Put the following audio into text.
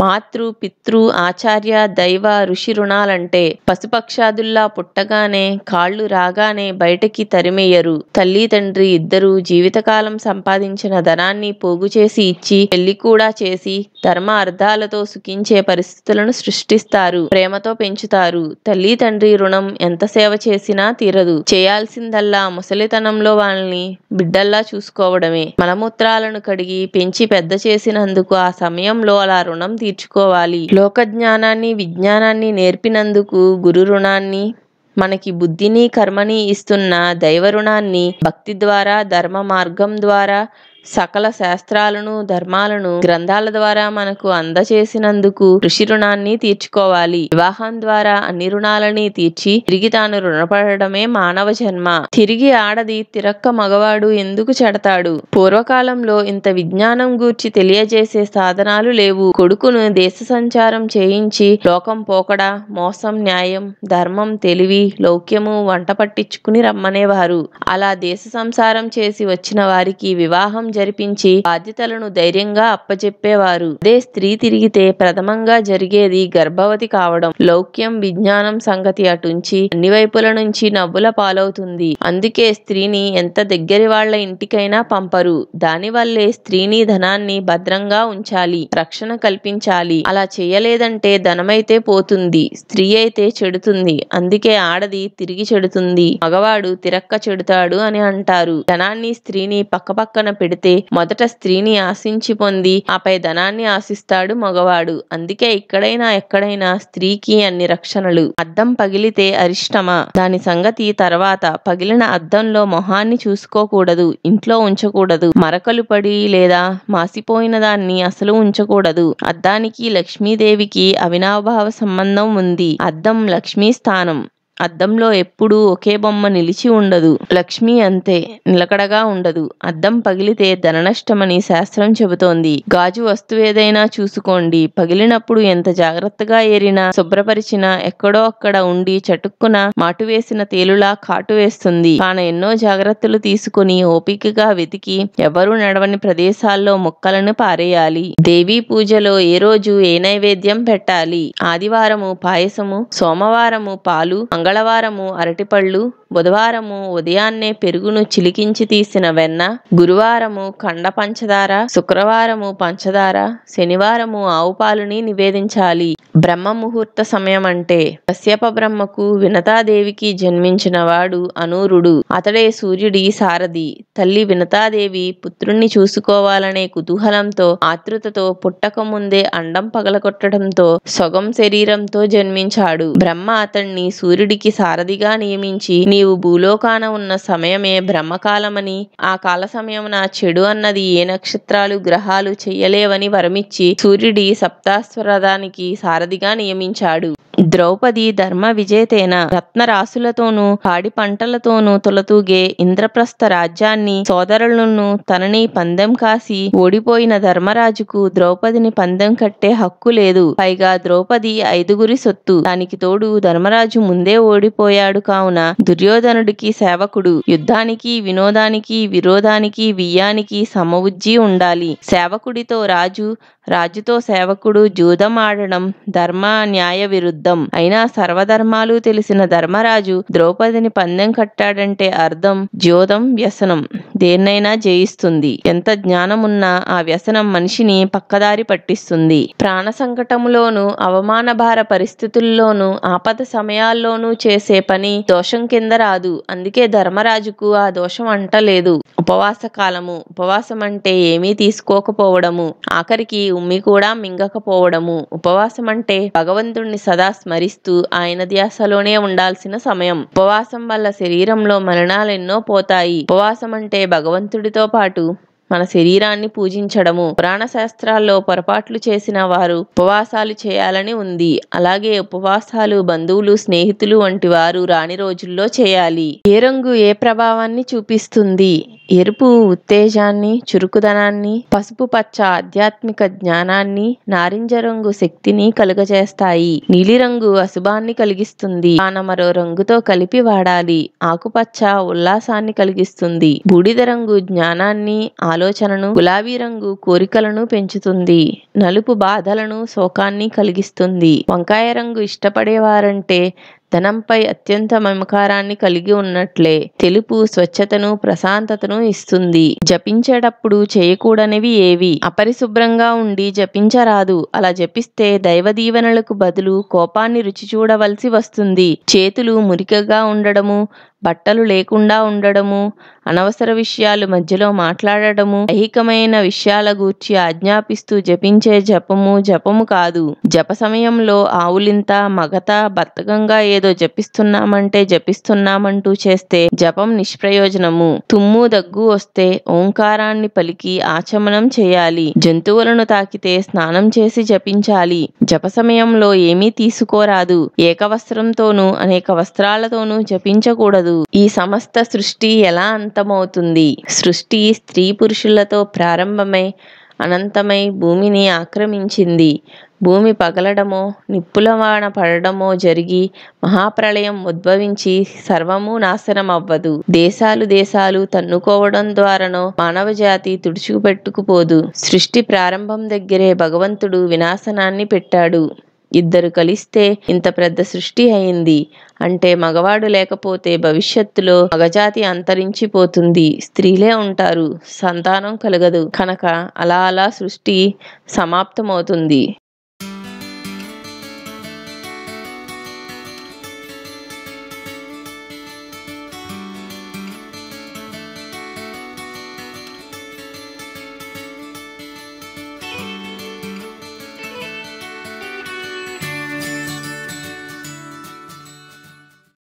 మాతృ పితృ ఆచార్య దైవ ఋషి రుణాలంటే పశుపక్షాదుల్లా పుట్టగానే కాళ్ళు రాగానే బయటకి తరిమేయరు తల్లి తండ్రి ఇద్దరూ జీవితకాలం సంపాదించిన ధనాన్ని పోగు చేసి ఇచ్చి పెళ్లి కూడా చేసి ధర్మ అర్థాలతో సుఖించే పరిస్థితులను సృష్టిస్తారు ప్రేమతో పెంచుతారు తల్లి తండ్రి రుణం ఎంత సేవ చేసినా తీరదు చేయాల్సిందల్లా ముసలితనంలో వాళ్ళని బిడ్డల్లా చూసుకోవడమే మలమూత్రాలను కడిగి పెంచి పెద్ద చేసినందుకు ఆ సమయంలో అలా రుణం తీర్చుకోవాలి లోక జ్ఞానాన్ని విజ్ఞానాన్ని నేర్పినందుకు గురు రుణాన్ని మనకి బుద్ధిని కర్మని ఇస్తున్న దైవ రుణాన్ని భక్తి ద్వారా ధర్మ మార్గం ద్వారా సకల శాస్త్రాలను ధర్మాలను గ్రంథాల ద్వారా మనకు అందచేసినందుకు ఋషి రుణాన్ని తీర్చుకోవాలి వివాహం ద్వారా అన్ని రుణాలని తీర్చి తిరిగి తాను రుణపడమే మానవ జన్మ తిరిగి ఆడది తిరక్క మగవాడు ఎందుకు చెడతాడు పూర్వకాలంలో ఇంత విజ్ఞానం గూర్చి తెలియజేసే సాధనాలు లేవు కొడుకును దేశ సంచారం చేయించి లోకం పోకడ మోసం న్యాయం ధర్మం తెలివి లౌక్యము వంట పట్టించుకుని రమ్మనేవారు అలా దేశ సంసారం చేసి వచ్చిన వారికి వివాహం జరిపించి బాధ్యతలను ధైర్యంగా అప్పచెప్పేవారు అదే స్త్రీ తిరిగితే ప్రథమంగా జరిగేది గర్భవతి కావడం లౌక్యం విజ్ఞానం సంగతి అటుంచి అన్ని వైపుల నుంచి నవ్వుల పాలవుతుంది అందుకే స్త్రీని ఎంత దగ్గరి వాళ్ల ఇంటికైనా పంపరు దానివల్లే స్త్రీని ధనాన్ని భద్రంగా ఉంచాలి రక్షణ కల్పించాలి అలా చేయలేదంటే ధనమైతే పోతుంది స్త్రీ అయితే చెడుతుంది అందుకే ఆడది తిరిగి చెడుతుంది మగవాడు తిరక్క చెడుతాడు అని అంటారు ధనాన్ని స్త్రీని పక్కపక్కన పెడితే అయితే మొదట స్త్రీని ఆశించి పొంది ఆపై ధనాన్ని ఆశిస్తాడు మగవాడు అందుకే ఇక్కడైనా ఎక్కడైనా స్త్రీకి అన్ని రక్షణలు అద్దం పగిలితే అరిష్టమా దాని సంగతి తర్వాత పగిలిన అద్దంలో మొహాన్ని చూసుకోకూడదు ఇంట్లో ఉంచకూడదు మరకలు పడి లేదా మాసిపోయిన దాన్ని అసలు ఉంచకూడదు అద్దానికి లక్ష్మీదేవికి అవినాభావ సంబంధం ఉంది అద్దం లక్ష్మీ స్థానం అద్దంలో ఎప్పుడూ ఒకే బొమ్మ నిలిచి ఉండదు లక్ష్మి అంతే నిలకడగా ఉండదు అద్దం పగిలితే ధననష్టమని శాస్త్రం చెబుతోంది గాజు వస్తువు ఏదైనా చూసుకోండి పగిలినప్పుడు ఎంత జాగ్రత్తగా ఏరినా శుభ్రపరిచినా ఎక్కడో అక్కడ ఉండి చటుక్కున మాటు వేసిన తేలులా కాటు వేస్తుంది తాను ఎన్నో జాగ్రత్తలు తీసుకుని ఓపికగా వెతికి ఎవరూ నడవని ప్రదేశాల్లో మొక్కలను పారేయాలి దేవీ పూజలో ఏ రోజు ఏ నైవేద్యం పెట్టాలి ఆదివారము పాయసము సోమవారము పాలు మంగళ మంగళవారము అరటిపళ్ళు బుధవారము ఉదయాన్నే పెరుగును చిలికించి తీసిన వెన్న గురువారము కండ పంచదార శుక్రవారము పంచదార శనివారము ఆవు పాలుని నివేదించాలి బ్రహ్మ ముహూర్త సమయం అంటే కశ్యప బ్రహ్మకు వినతాదేవికి జన్మించిన వాడు అనూరుడు అతడే సూర్యుడి సారథి తల్లి వినతాదేవి పుత్రుణ్ణి చూసుకోవాలనే కుతూహలంతో ఆతృతతో ముందే అండం పగలగొట్టడంతో సొగం శరీరంతో జన్మించాడు బ్రహ్మ అతణ్ణి సూర్యుడికి సారథిగా నియమించి నీవు భూలోకాన ఉన్న సమయమే బ్రహ్మకాలమని ఆ కాల సమయమున చెడు అన్నది ఏ నక్షత్రాలు గ్రహాలు చెయ్యలేవని వరమిచ్చి సూర్యుడి సప్తాస్వరదానికి సార సారథిగా నియమించాడు ద్రౌపది ధర్మ విజేతేన రత్నరాశులతోనూ పాడి పంటలతోనూ తులతూగే ఇంద్రప్రస్థ రాజ్యాన్ని సోదరులను తనని పందెం కాసి ఓడిపోయిన ధర్మరాజుకు ద్రౌపదిని పందెం కట్టే హక్కు లేదు పైగా ద్రౌపది ఐదుగురి సొత్తు దానికి తోడు ధర్మరాజు ముందే ఓడిపోయాడు కావున దుర్యోధనుడికి సేవకుడు యుద్ధానికి వినోదానికి విరోధానికి వియ్యానికి సమవుజ్జి ఉండాలి సేవకుడితో రాజు రాజుతో సేవకుడు జూదం ఆడడం ధర్మ న్యాయ విరుద్ధం యుద్ధం అయినా సర్వధర్మాలు తెలిసిన ధర్మరాజు ద్రౌపదిని పందెం కట్టాడంటే అర్థం జ్యోదం వ్యసనం దేన్నైనా జయిస్తుంది ఎంత జ్ఞానమున్నా ఆ వ్యసనం మనిషిని పక్కదారి పట్టిస్తుంది ప్రాణ సంకటములోను అవమానభార పరిస్థితుల్లోనూ ఆపద సమయాల్లోనూ చేసే పని దోషం కింద రాదు అందుకే ధర్మరాజుకు ఆ దోషం అంటలేదు ఉపవాస కాలము ఉపవాసం అంటే ఏమీ తీసుకోకపోవడము ఆఖరికి ఉమ్మి కూడా మింగకపోవడము ఉపవాసం అంటే భగవంతుణ్ణి సదా స్మరిస్తూ ఆయన ధ్యాసలోనే ఉండాల్సిన సమయం ఉపవాసం వల్ల శరీరంలో మరణాలెన్నో పోతాయి ఉపవాసం అంటే భగవంతుడితో పాటు మన శరీరాన్ని పూజించడము పురాణ శాస్త్రాల్లో పొరపాట్లు చేసిన వారు ఉపవాసాలు చేయాలని ఉంది అలాగే ఉపవాసాలు బంధువులు స్నేహితులు వంటి వారు రాని రోజుల్లో చేయాలి ఏ రంగు ఏ ప్రభావాన్ని చూపిస్తుంది ఎరుపు ఉత్తేజాన్ని చురుకుదనాన్ని పసుపు పచ్చ ఆధ్యాత్మిక జ్ఞానాన్ని నారింజ రంగు శక్తిని కలుగజేస్తాయి నీలిరంగు అశుభాన్ని కలిగిస్తుంది ఆన మరో రంగుతో కలిపి వాడాలి ఆకుపచ్చ ఉల్లాసాన్ని కలిగిస్తుంది బూడిద రంగు జ్ఞానాన్ని ఆలోచనను గులాబీ రంగు కోరికలను పెంచుతుంది నలుపు బాధలను శోకాన్ని కలిగిస్తుంది వంకాయ రంగు ఇష్టపడేవారంటే ధనంపై అత్యంత మమకారాన్ని కలిగి ఉన్నట్లే తెలుపు స్వచ్ఛతను ప్రశాంతతను ఇస్తుంది జపించేటప్పుడు చేయకూడనివి ఏవి అపరిశుభ్రంగా ఉండి జపించరాదు అలా జపిస్తే దైవ దీవెనలకు బదులు కోపాన్ని రుచి చూడవలసి వస్తుంది చేతులు మురికగా ఉండడము బట్టలు లేకుండా ఉండడము అనవసర విషయాలు మధ్యలో మాట్లాడటము ఐహికమైన విషయాల గూర్చి ఆజ్ఞాపిస్తూ జపించే జపము జపము కాదు జప సమయంలో ఆవులింత మగత బత్తకంగా ఏదో జపిస్తున్నామంటే జపిస్తున్నామంటూ చేస్తే జపం నిష్ప్రయోజనము తుమ్ము దగ్గు వస్తే ఓంకారాన్ని పలికి ఆచమనం చేయాలి జంతువులను తాకితే స్నానం చేసి జపించాలి జప సమయంలో ఏమీ తీసుకోరాదు ఏకవస్త్రంతోనూ అనేక వస్త్రాలతోనూ జపించకూడదు కాదు ఈ సమస్త సృష్టి ఎలా అంతమవుతుంది సృష్టి స్త్రీ పురుషులతో ప్రారంభమై అనంతమై భూమిని ఆక్రమించింది భూమి పగలడమో వాన పడడమో జరిగి మహాప్రళయం ఉద్భవించి సర్వము నాశనం అవ్వదు దేశాలు దేశాలు తన్నుకోవడం ద్వారానో మానవ జాతి తుడుచుకుపెట్టుకుపోదు సృష్టి ప్రారంభం దగ్గరే భగవంతుడు వినాశనాన్ని పెట్టాడు ఇద్దరు కలిస్తే ఇంత పెద్ద సృష్టి అయింది అంటే మగవాడు లేకపోతే భవిష్యత్తులో మగజాతి అంతరించిపోతుంది స్త్రీలే ఉంటారు సంతానం కలగదు కనుక అలా అలా సృష్టి సమాప్తమవుతుంది